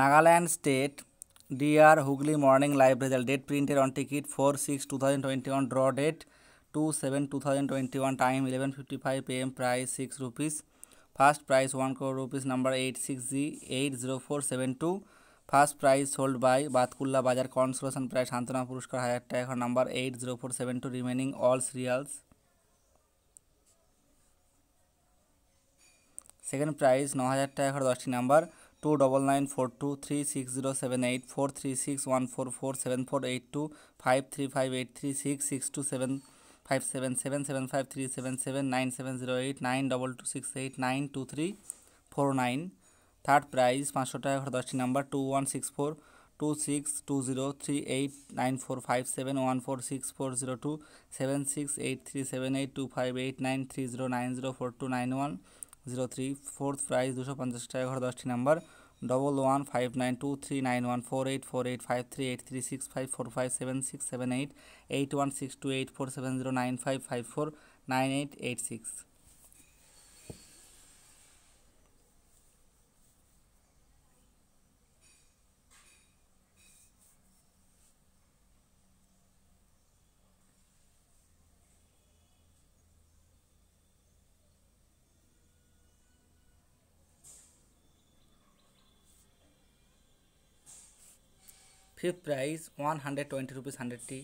Nagaland state dear Hooghly morning live result date প্রিন্টের on ticket four six two thousand twenty one draw date two seven two thousand twenty one time eleven fifty five P M price six rupees first price one crore rupees number eight six G eight zero four seven two first price hold by বাতকুল্লা বাজার consolation price সান্ত্বনা পুরস্কার হাজার টাকা number eight zero four seven two remaining all রিয়ালস second prize ন হাজার টাকা দশটি number two double nine four two three six zero seven eight four three six one four four seven four eight two five three five eight three six six two seven five seven seven seven five three seven seven nine seven zero eight nine double two six eight nine two three four nine third prize পাঁচশো টাকা করে দশটি number two one six four two six two zero three eight nine four five seven one four six four zero two seven six eight three seven eight two five eight nine three zero nine zero four two nine one zero three fourth prize দুশো পঞ্চাশ টাকা ঘর দশটি number double one five nine two three nine one four eight four eight five three eight three six five four five seven six seven eight eight one six two eight four seven zero nine five five four nine eight eight six fifth price 120 rupees 100 tea